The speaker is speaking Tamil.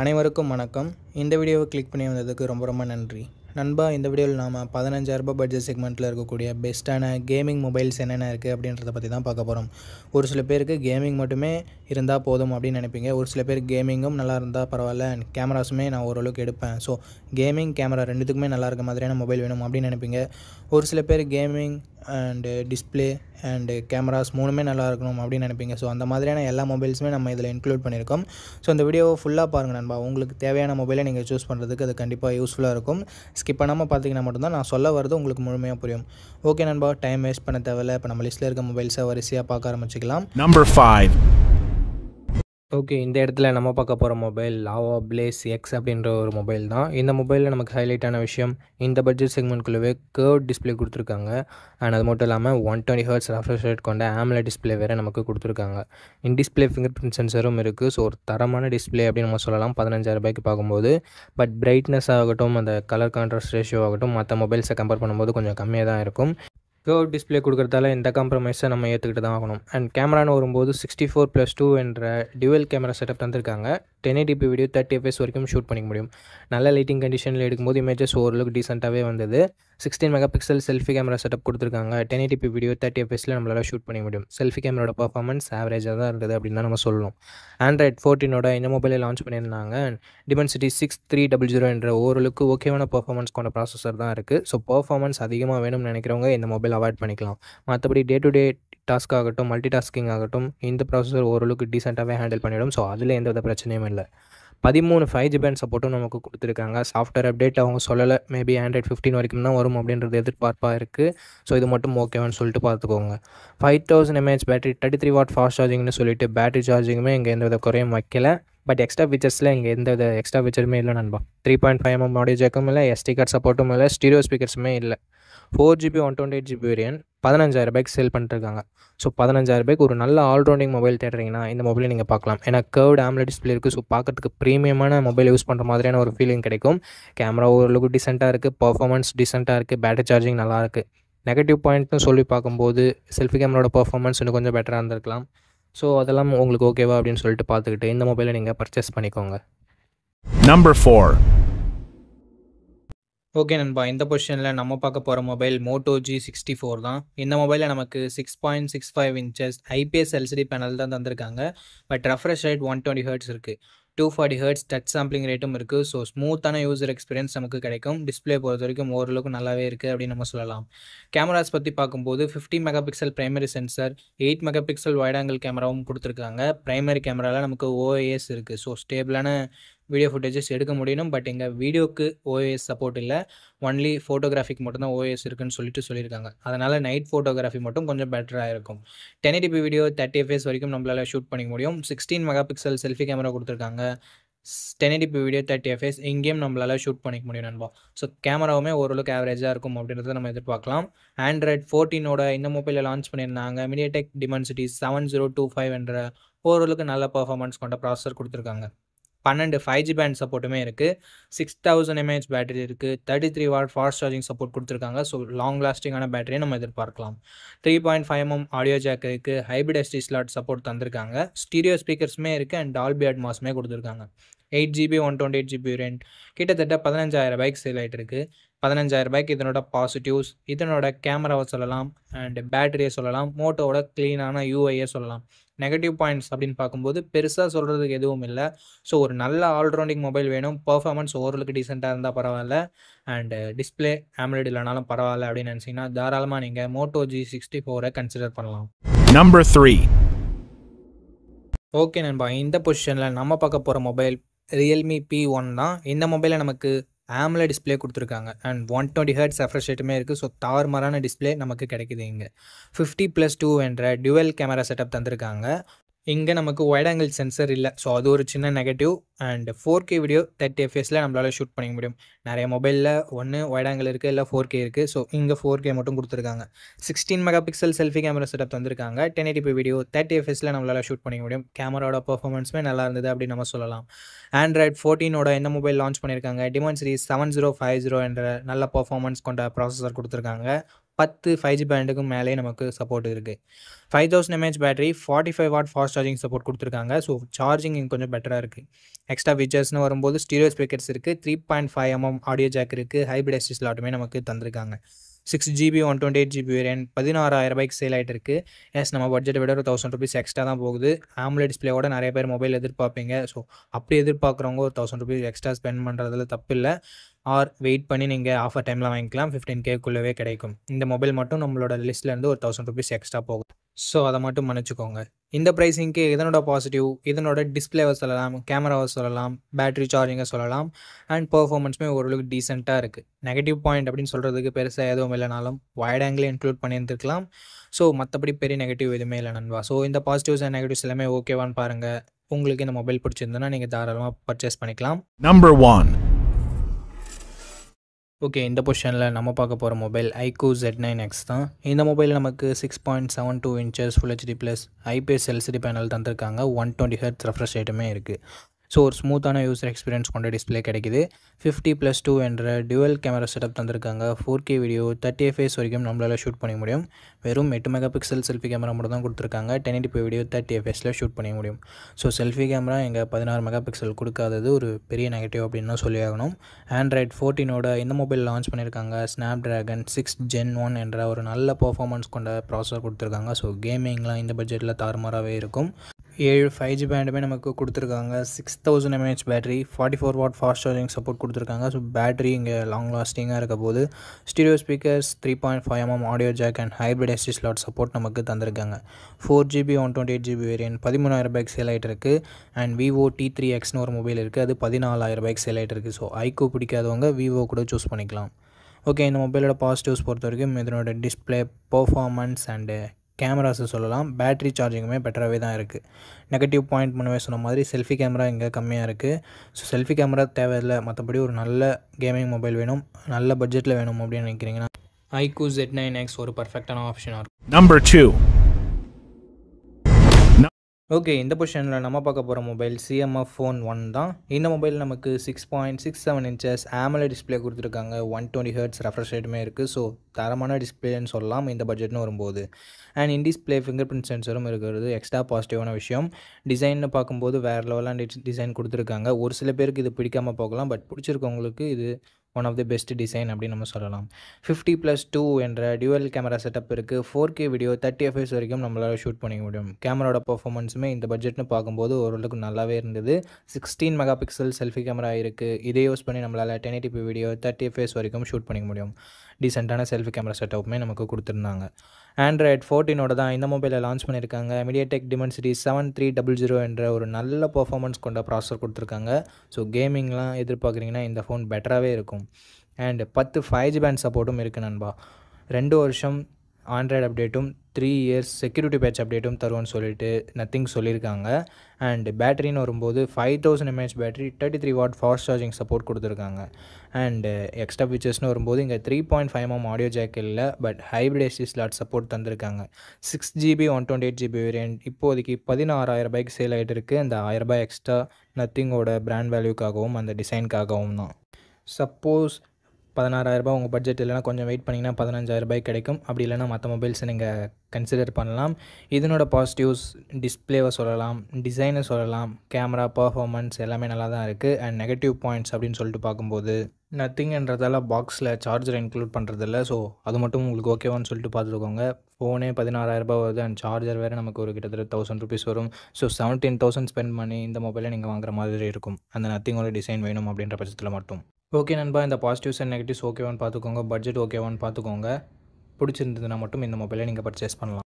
அனைவருக்கும் வணக்கம் இந்த வீடியோவை கிளிக் பண்ணி வந்ததுக்கு ரொம்ப ரொம்ப நன்றி நண்பா இந்த வீடியோவில் நாம் பதினஞ்சாயிரரூபா பட்ஜெட் செக்மெண்ட்டில் இருக்கக்கூடிய பெஸ்ட்டான கேமிங் மொபைல்ஸ் என்னென்ன இருக்குது அப்படின்றத பற்றி தான் பார்க்க போகிறோம் ஒரு சில பேருக்கு கேமிங் மட்டுமே இருந்தால் போதும் அப்படின்னு நினைப்பீங்க ஒரு சில பேர் கேமிங்கும் நல்லா இருந்தால் பரவாயில்ல கேமராஸுமே நான் ஓரளவுக்கு எடுப்பேன் ஸோ கேமிங் கேமரா ரெண்டுத்துக்குமே நல்லா இருக்க மாதிரியான மொபைல் வேணும் அப்படின்னு நினைப்பீங்க ஒரு சில பேர் gaming and display and cameras மூணுமே நல்லா இருக்கணும் அப்படின்னு நினைப்பீங்க ஸோ அந்த மாதிரியான எல்லா மொபைல்ஸுமே நம்ம இதில் இன்க்ளூட் பண்ணியிருக்கோம் ஸோ அந்த வீடியோவை ஃபுல்லாக பாருங்கள் நண்பா உங்களுக்கு தேவையான மொபைலை நீங்கள் சூஸ் பண்ணுறதுக்கு அது கண்டிப்பாக யூஸ்ஃபுல்லாக இருக்கும் ஸ்கிப் பண்ணாமல் பார்த்தீங்கன்னா மட்டும்தான் நான் சொல்ல வரது உங்களுக்கு முழுமையாக புரியும் ஓகே நண்பா டைம் வேஸ்ட் பண்ண தேவையில்லை இப்போ நம்ம லிஸ்ட்டில் இருக்க மொபைல்ஸை வரிசையாக பார்க்க ஆரம்பிச்சிக்கலாம் நம்பர் ஃபைவ் ஓகே இந்த இடத்துல நம்ம பார்க்க போகிற மொபைல் லாவா பிளேஸ் எக்ஸ் அப்படின்ற ஒரு மொபைல் தான் இந்த மொபைலில் நமக்கு ஹைலைட்டான விஷயம் இந்த பட்ஜெட் செக்மெண்ட்குள்ளவே கேர்வ் டிஸ்பிளே கொடுத்துருக்காங்க அண்ட் அது மட்டும் இல்லாமல் one twenty hertz refresh rate கொண்ட ஆம்ல டிஸ்பிளே வேறு நமக்கு கொடுத்துருக்காங்க இன் டிஸ்பிளே ஃபிங்கர் பிரிண்ட் சென்சரும் இருக்குது ஸோ ஒரு தரமான டிஸ்பிளே அப்படின்னு நம்ம சொல்லலாம் பதினஞ்சாயிரம் ரூபாய்க்கு பார்க்கும்போது பட் பிரைட்னஸ் ஆகட்டும் அந்த கலர் கான்ட்ராஸ்ட் ரேஷியோ ஆகட்டும் மற்ற மொபைல்ஸை கம்பேர் பண்ணும்போது கொஞ்சம் கம்மியாக தான் இருக்கும் கேர்வ் டிஸ்பிளே கொடுக்குறதால இந்த காம்ப்ரமைஸை நம்ம ஏற்றுக்கிட்டு தான் ஆகணும் அண்ட் கேமரான்னு வரும்போது சிக்ஸ்டி ஃபோர் ப்ளஸ் டூ என்ற டியூவல் கேமரா செட்டப் தந்திருக்காங்க ten eighty p video thirty FS வரைக்கும் ஷூட் பண்ணிக்க முடியும் நல்ல லைட்டிங் கண்டிஷனில் எடுக்கும்போது இமேஜஸ் ஓரளவுக்கு டீசெண்டாகவே வந்தது sixteen mega pixel selfie camera setup கொடுத்துருக்காங்க டென் எயிட்டிபி வீடியோ தேர்ட்டி எஃப்எஸில் நம்மளால் ஷூட் பண்ணிக்க முடியும் செல்ஃபி கேமரோட பர்ஃபார்மன்ஸ் ஆவரேஜாக தான் இருந்தது அப்படின்னு தான் நம்ம சொல்லணும் ஆண்ட்ராய்ட் ஃபோர்டீனோட இந்த மொபைலில் லான்ச் பண்ணியிருந்தாங்க Dimensity six three double zero என்ற ஓரளவுக்கு ஓகேவான பர்ஃபார்மன்ஸ் கொண்ட ப்ராசஸர் தான் இருக்குது ஸோ பர்ஃபார்மன்ஸ் அதிகமாக வேணும்னு நினைக்கிறவங்க இந்த மொபைல் அவாய்ட் பண்ணிக்கலாம் மற்றபடி டே டு டே டாஸ்க் ஆகட்டும் மல்டி டாஸ்கிங் ஆகட்டும் இந்த ப்ராசஸர் ஓரளவுக்கு டீசெண்டாகவே ஹேண்டில் பண்ணிவிடும் ஸோ அதில் எந்த வித பிரச்சனையும் இல்லை பதிமூணு ஃபைவ் பேண்ட் சப்போர்ட்டும் நமக்கு கொடுத்துருக்காங்க சாஃப்ட்வேர் அப்டேட் அவங்க சொல்லலை மேபி ஆண்ட்ராய்ட் ஃபிஃப்டின் வரைக்கும் தான் வரும் அப்படின்றது எதிர்பார்ப்பாக இருக்குது ஸோ இது மட்டும் ஓகேவான்னு சொல்லிட்டு பார்த்துக்கோங்க five thousand mAh battery thirty three watt fast சார்ஜிங்னு சொல்லிட்டு பேட்டரி சார்ஜிங்குமே இங்கே எந்த வித குறையும் வைக்கல பட் எக்ஸ்ட்ரா ஃபீச்சர்ஸில் இங்கே எந்த வித எக்ஸ்ட்ரா ஃபீச்சருமே இல்லை நண்பா three point five mm audio ஜேக்கும் இல்லை எஸ்டி கார்ட் சப்போர்ட்டும் இல்லை ஸ்டீரியோ ஸ்பீக்கர்ஸுமே இல்லை four GB one twenty eight GB variant பதினஞ்சாயிரம் ரூபாய்க்கு சேல் பண்ணிருக்காங்க ஸோ பதினஞ்சாயிரம் ரூபாய்க்கு ஒரு நல்ல ஆல்ரவுண்டிங் மொபைல் தேடுறீங்கன்னா இந்த மொபைலை நீங்கள் பார்க்கலாம் ஏன்னா கேர்வ்டு ஆம்லெட் டிஸ்பிளே இருக்குது ஸோ பார்க்குறதுக்கு ப்ரீமியமான மொபைல் யூஸ் பண்ணுற மாதிரியான ஒரு ஃபீலிங் கிடைக்கும் கேமரா ஓரளவுக்கு டிசென்ட்டாக இருக்குது பர்ஃபார்மன்ஸ் டிசென்ட்டாக இருக்குது பேட்டரி சார்ஜிங் நல்லாயிருக்கு நெகட்டிவ் பாயிண்ட்னு சொல்லி பார்க்கும்போது செல்ஃபி கேமராவோட பர்ஃபார்மன்ஸ் இன்னும் கொஞ்சம் பெட்டராக இருந்திருக்கலாம் ஸோ அதெல்லாம் உங்களுக்கு ஓகேவா அப்படின்னு சொல்லிட்டு பார்த்துக்கிட்டு இந்த மொபைலை நீங்கள் பர்ச்சேஸ் பண்ணிக்கோங்க நம்பர் ஃபோர் ஓகே நண்பா இந்த பொசிஷனில் நம்ம பார்க்க போகிற mobile Moto G sixty four தான் இந்த மொபைலில் நமக்கு six point six five inches IPS LCD panel தான் தந்திருக்காங்க but refresh rate one twenty hertz இருக்குது two forty hertz touch sampling ரேட்டும் இருக்குது ஸோ ஸ்மூத்தான யூசர் எக்ஸ்பீரியன்ஸ் நமக்கு கிடைக்கும் டிஸ்பிளே பொறுத்த வரைக்கும் ஓரளவுக்கு நல்லாவே இருக்குது அப்படின்னு நம்ம சொல்லலாம் கேமராஸ் பற்றி பார்க்கும்போது fifty mega pixel primary sensor eight mega pixel wide angle angle கேமராவும் கொடுத்துருக்காங்க ப்ரைமரி கேமராவில் நமக்கு ஓஏஎஸ் இருக்குது ஸோ ஸ்டேபிளான வீடியோ ஃபுட்டேஜஸ் எடுக்க முடியணும் பட் எங்கள் வீடியோக்கு ஓஎஸ் சப்போர்ட் இல்லை ஒன்லி ஃபோட்டோகிராஃபிக்கு மட்டும்தான் ஓஎஸ் இருக்குன்னு சொல்லிட்டு சொல்லியிருக்காங்க அதனால் நைட் ஃபோட்டோகிராஃபி மட்டும் கொஞ்சம் பெட்டராக இருக்கும் ten eighty p video thirty FS வரைக்கும் நம்மளால் ஷூட் பண்ணிக்க முடியும் sixteen mega pixel selfie camera கொடுத்துருக்காங்க ten eighty p video thirty FS இங்கேயும் நம்மளால் ஷூட் பண்ணிக்க முடியும் நண்பா ஸோ கேமராவுமே ஓரளவுக்கு ஆவரேஜாக இருக்கும் அப்படின்றத நம்ம எதிர்பார்க்கலாம் ஆண்ட்ராய்ட் ஃபோர்டீனோட இந்த மொபைலில் லான்ச் பண்ணியிருந்தாங்க MediaTek Dimensity seven zero two five என்ற ஓரளவுக்கு நல்ல பர்ஃபார்மன்ஸ் கொண்ட ப்ராசஸர் கொடுத்துருக்காங்க பன்னெண்டு ஃபைவ் ஜி பேண்ட் சப்போர்ட்டுமே இருக்குது சிக்ஸ் தௌசண்ட் எம்ஏஹெச் பேட்டரி இருக்குது thirty three watt fast charging support கொடுத்துருக்காங்க ஸோ லாங் லாஸ்டிங்கான பேட்டரியை நம்ம எதிர்பார்க்கலாம் three point five mm audio jack இருக்குது ஹைபிரிட் எஸ்டி ஸ்லாட் சப்போர்ட் தந்திருக்காங்க ஸ்டீரியோ ஸ்பீக்கர்ஸுமே இருக்குது அண்ட் டால்பி அட்மாஸுமே கொடுத்துருக்காங்க eight GB one twenty eight GB ரேண்ட் கிட்டத்தட்ட பதினஞ்சாயிரம் பைக் சேல் ஆகிட்டு இருக்குது பதினஞ்சாயிரரூபாய்க்கு இதனோட பாசிட்டிவ்ஸ் இதனோட கேமராவை சொல்லலாம் அண்டு பேட்டரியை சொல்லலாம் மோட்டோவோட க்ளீனான யூஐயை சொல்லலாம் நெகட்டிவ் பாயிண்ட்ஸ் அப்படின்னு பார்க்கும்போது பெருசாக சொல்கிறதுக்கு எதுவும் இல்லை ஸோ ஒரு நல்ல ஆல்ரவுண்டிங் மொபைல் வேணும் பர்ஃபார்மன்ஸ் ஓரளவுக்கு டீசெண்டாக இருந்தால் பரவாயில்ல அண்டு டிஸ்பிளே ஆம்ரேட் இல்லைனாலும் பரவாயில்ல அப்படின்னு நினச்சிங்கன்னா தாராளமாக நீங்கள் மோட்டோ ஜி சிக்ஸ்டி ஃபோரை கன்சிடர் பண்ணலாம் நம்பர் த்ரீ ஓகே நண்பா இந்த பொசிஷனில் நம்ம பார்க்க போகிற மொபைல் ரியல்மி பி ஒன் தான் இந்த மொபைலை நமக்கு ஆம்ல டிஸ்பிளே கொடுத்துருக்காங்க and one twenty hertz refresh இருக்குது ஸோ தாறுமாறான டிஸ்பிளே நமக்கு கிடைக்குது இங்கே ஃபிஃப்டி ப்ளஸ் டூ என்ற டுவெல் கேமரா செட்டப் தந்திருக்காங்க இங்கே நமக்கு ஒயட் ஆங்கிள் சென்சர் இல்லை ஸோ அது ஒரு சின்ன negative and four K video thirty எஃப்எஸில் நம்மளால் ஷூட் பண்ணிக்க முடியும் நிறைய மொபைலில் ஒன்று ஒயட் ஆங்கிள் இருக்குது இல்லை ஃபோர் கே இருக்குது ஸோ இங்கே ஃபோர் கே மட்டும் கொடுத்துருக்காங்க sixteen mega pixel selfie camera setup தந்திருக்காங்க டென் எயிட்டி வீடியோ தேர்ட்டி எஃப்எஸில் நம்மளால் ஷூட் பண்ணிக்க முடியும் கேமராவோட பர்ஃபார்மன்ஸுமே நல்லா இருந்தது அப்படின்னு நம்ம சொல்லலாம் ஆண்ட்ராய்ட் ஃபோர்டீனோட என்ன மொபைல் லான்ச் பண்ணியிருக்காங்க டிமான் series seven zero five zero என்ற நல்ல பர்ஃபார்மன்ஸ் கொண்ட ப்ராசஸர் கொடுத்துருக்காங்க பத்து ஃபைவ் ஜி பேண்டுக்கும் மேலே நமக்கு சப்போர்ட் இருக்குது five thousand mAh battery forty five watt fast charging support கொடுத்துருக்காங்க ஸோ சார்ஜிங் கொஞ்சம் பெட்டராக இருக்குது எக்ஸ்ட்ரா ஃபீச்சர்ஸ்னு வரும்போது ஸ்டீரியோ ஸ்பீக்கர்ஸ் இருக்குது three point five mm audio jack இருக்குது ஹைப்ரிட் எஸ்டி ஸ்லாட்டுமே நமக்கு தந்திருக்காங்க six GB one twenty eight GB variant பதினாறாயிரம் ரூபாய்க்கு சேல் ஆகிட்டு இருக்கு எஸ் நம்ம பட்ஜெட்டை விட ஒரு தௌசண்ட் ருபீஸ் எக்ஸ்ட்ரா தான் போகுது ஆம்லெட் டிஸ்பிளேவோட நிறைய பேர் மொபைல் எதிர்பார்ப்பீங்க ஸோ அப்படி எதிர்பார்க்குறவங்க ஒரு தௌசண்ட் ருபீஸ் எக்ஸ்ட்ரா ஸ்பெண்ட் பண்ணுறதுல தப்பு இல்லை ஆர் வெயிட் பண்ணி நீங்கள் ஆஃபர் டைமில் வாங்கிக்கலாம் ஃபிஃப்டீன் கேக்குள்ளவே கிடைக்கும் இந்த மொபைல் மட்டும் நம்மளோட லிஸ்ட்லேருந்து ஒரு தௌசண்ட் ருபீஸ் எக்ஸ்ட்ரா போகும் ஸோ அதை மட்டும் மன்னிச்சிக்கோங்க இந்த ப்ரைஸிங்க்கு இதனோட பாசிட்டிவ் இதனோட டிஸ்பிளேவை சொல்லலாம் கேமராவை சொல்லலாம் பேட்ரி சார்ஜிங்கை சொல்லலாம் அண்ட் பர்ஃபார்மன்ஸுமே ஓரளவுக்கு டீசெண்டாக இருக்குது நெகட்டிவ் பாயிண்ட் அப்படின்னு சொல்கிறதுக்கு பெருசாக எதுவும் இல்லைனாலும் வயட் ஆங்கிள் இன்க்ளூட் பண்ணியிருந்துருக்கலாம் ஸோ மற்றபடி பெரிய நெகட்டிவ் எதுவுமே இல்லை நண்பா ஸோ இந்த பாசிட்டிவ்ஸ் அண்ட் நெகட்டிவ்ஸ் எல்லாமே ஓகேவான்னு பாருங்கள் உங்களுக்கு இந்த மொபைல் பிடிச்சிருந்ததுன்னா நீங்கள் தாராளமாக பர்ச்சேஸ் பண்ணிக்கலாம் நம்பர் ஒன் ஓகே இந்த பொசிஷனில் நம்ம பார்க்க போகிற mobile iQOO Z nine X தான் இந்த மொபைல் நமக்கு six point seven two inches full HD plus IPS LCD panel தந்திருக்காங்க ஒன் டுவெண்ட்டி ஹெர்ட்ஸ் ரெஃப்ரெஷ் ரேட்டுமே இருக்குது ஸோ ஒரு ஸ்மூத்தான யூசர் எக்ஸ்பீரியன்ஸ் கொண்ட டிஸ்பிளே கிடைக்குது ஃபிஃப்டி ப்ளஸ் டூ என்ற டுவல் கேமரா செட்டப் தந்திருக்காங்க four K video thirty FPS வரைக்கும் நம்மளால் ஷூட் பண்ண முடியும் வெறும் எட்டு மெகா பிக்சல் செல்ஃபி கேமரா மட்டும் தான் கொடுத்துருக்காங்க டென் எயிட்டி வீடியோ தேர்ட்டி எஃப்எஸில் ஷூட் பண்ண முடியும் ஸோ செல்ஃபி கேமரா எங்கள் பதினாறு மெகா பிக்சல் கொடுக்காதது ஒரு பெரிய நெகட்டிவ் அப்படின்னு சொல்லி ஆகணும் ஆண்ட்ராய்ட் ஃபோர்டீனோட இந்த மொபைல் லான்ச் பண்ணியிருக்காங்க Snapdragon six gen one என்ற ஒரு நல்ல பர்ஃபார்மன்ஸ் கொண்ட ப்ராசஸர் கொடுத்துருக்காங்க ஸோ கேமிங்லாம் இந்த பட்ஜெட்டில் தாறுமாறாகவே இருக்கும் ஏழு ஃபைவ் ஜி பேண்டுமே நமக்கு கொடுத்துருக்காங்க six thousand mAh battery forty four watt fast charging support கொடுத்துருக்காங்க ஸோ பேட்டரி இங்கே லாங் லாஸ்டிங்காக இருக்க போது stereo speakers three point five mm audio jack and hybrid SD slot support நமக்கு தந்திருக்காங்க four GB one twenty eight GB variant பதிமூணாயிரம் பைக் சேல் ஆகிட்டு இருக்குது அண்ட் விவோ டி த்ரீ எக்ஸ்னு ஒரு மொபைல் இருக்குது அது பதினாலாயிரம் ரூபாய்க்கு சேல் ஆகிட்டு இருக்குது ஸோ ஐக்கோ பிடிக்காதவங்க விவோ கூட சூஸ் பண்ணிக்கலாம் ஓகே இந்த மொபைலோட பாசிட்டிவ்ஸ் பொறுத்த வரைக்கும் இதனோட டிஸ்பிளே பர்ஃபார்மன்ஸ் அண்டு கேமராஸை சொல்லலாம் பேட்ரி சார்ஜிங்குமே பெட்டராகவே தான் இருக்குது நெகட்டிவ் பாயிண்ட் முன்னே சொன்ன மாதிரி செல்ஃபி கேமரா இங்கே கம்மியாக இருக்குது ஸோ செல்ஃபி கேமரா தேவையில்லை மற்றபடி ஒரு நல்ல கேமிங் மொபைல் வேணும் நல்ல பட்ஜெட்டில் வேணும் அப்படின்னு நினைக்கிறீங்கன்னா ஐக்கூ ஜெட் நைன் எக்ஸ் ஒரு பர்ஃபெக்டான ஆப்ஷனாக இருக்கும் நம்பர் டூ ஓகே இந்த பொசிஷனில் நம்ம பார்க்க போகிற மொபைல் சிஎம்எஃப் ஃபோன் ஒன் தான் இந்த மொபைல் நமக்கு six point six seven inches ஆமலை டிஸ்பிளே கொடுத்துருக்காங்க ஒன் டுவெண்ட்டி ஹர்ட்ஸ் ரெஃப்ரெஷ் ரேட்டுமே இருக்குது ஸோ தரமான டிஸ்பிளேன்னு சொல்லலாம் இந்த பட்ஜெட்னு வரும்போது and in display fingerprint சென்சரும் இருக்கிறது எக்ஸ்ட்ரா பாசிட்டிவான விஷயம் டிசைன்னு பார்க்கும்போது வேறு லெவலாக டிசைன் கொடுத்துருக்காங்க ஒரு சில பேருக்கு இது பிடிக்காமல் போகலாம் பட் பிடிச்சிருக்கவங்களுக்கு இது one of the best design அப்படின்னு நம்ம சொல்லலாம் ஃபிஃப்டி ப்ளஸ் டூ என்ற டியூவல் கேமரா செட்டப் இருக்குது four K video thirty FS வரைக்கும் நம்மளால் ஷூட் பண்ணிக்க முடியும் கேமராவோட பர்ஃபார்மன்ஸுமே இந்த பட்ஜெட்னு பார்க்கும்போது ஓரளவுக்கு நல்லாவே இருந்தது sixteen mega pixel selfie camera இருக்குது இதை யூஸ் பண்ணி நம்மளால் டென் வீடியோ தேர்ட்டி எஃப்எஸ் வரைக்கும் ஷூட் பண்ணிக்க முடியும் டீசெண்டான செல்ஃபி கேமரா செட்டப்புமே நமக்கு கொடுத்துருந்தாங்க ஆண்ட்ராய்ட் ஃபோர்டீனோட தான் இந்த மொபைலை லான்ச் பண்ணியிருக்காங்க MediaTek Dimensity seven three double zero என்ற ஒரு நல்ல பர்ஃபார்மன்ஸ் கொண்ட ப்ராசஸர் கொடுத்துருக்காங்க ஸோ கேமிங்லாம் எதிர்பார்க்குறீங்கன்னா இந்த ஃபோன் பெட்டராகவே இருக்கும் அண்ட் பத்து ஃபைவ் ஜி பேண்ட் சப்போர்ட்டும் இருக்குது நண்பா ரெண்டு வருஷம் ஆண்ட்ராய்டு அப்டேட்டும் த்ரீ இயர்ஸ் செக்யூரிட்டி பேட்ச் அப்டேட்டும் தருவோன்னு சொல்லிட்டு நத்திங் சொல்லியிருக்காங்க அண்ட் பேட்டரின்னு வரும்போது five thousand mAh battery thirty three watt fast charging support கொடுத்துருக்காங்க அண்ட் எக்ஸ்ட்ரா ஃபீச்சர்ஸ்னு வரும்போது இங்கே three point five M audio jack இல்லை but hybrid SD slot support தந்திருக்காங்க six GB one twenty eight GB variant இப்போதைக்கு பதினாறாயிரம் ரூபாய்க்கு சேல் ஆகிட்டு இருக்குது அந்த ஆயிரரூபாய் எக்ஸ்ட்ரா நத்திங்கோட பிராண்ட் வேல்யூக்காகவும் அந்த டிசைனுக்காகவும் தான் சப்போஸ் பதினாறாயிரரூபா உங்கள் பட்ஜெட் இல்லைனா கொஞ்சம் வெயிட் பண்ணிங்கன்னா பதினஞ்சாயிரரூபாய்க்கு கிடைக்கும் அப்படி இல்லைனா மற்ற மொபைல்ஸை நீங்கள் கன்சிடர் பண்ணலாம் இதனோட பாசிட்டிவ்ஸ் டிஸ்பிளேவை சொல்லலாம் டிசைனை சொல்லலாம் கேமரா பர்ஃபார்மன்ஸ் எல்லாமே நல்லா தான் இருக்குது அண்ட் நெகட்டிவ் பாயிண்ட்ஸ் அப்படின்னு சொல்லிட்டு பார்க்கும்போது நத்திங்கன்றதால பாக்ஸில் சார்ஜர் இன்க்ளூட் பண்ணுறதில்ல ஸோ அது மட்டும் உங்களுக்கு ஓகேவான்னு சொல்லிட்டு பார்த்துருக்கோங்க ஃபோனே பதினாறாயிரரூபா வருது அண்ட் சார்ஜர் வேறு நமக்கு ஒரு கிட்டத்தட்ட தௌசண்ட் ருபீஸ் வரும் ஸோ செவன்டீன் தௌசண்ட் ஸ்பெண்ட் பண்ணி இந்த மொபைலை நீங்கள் வாங்குற மாதிரி இருக்கும் அந்த நத்திங்கோட டிசைன் வேணும் அப்படின்ற பட்சத்தில் மட்டும் ஓகே நண்பா இந்த பாசிட்டிவ்ஸ் அண்ட் நெகட்டிவ்ஸ் ஓகேவான்னு பார்த்துக்கோங்க பட்ஜெட் ஓகேவான்னு பார்த்துக்கோங்க பிடிச்சிருந்ததுன்னா மட்டும் இந்த மொபைலை நீங்கள் பர்ச்சேஸ் பண்ணலாம்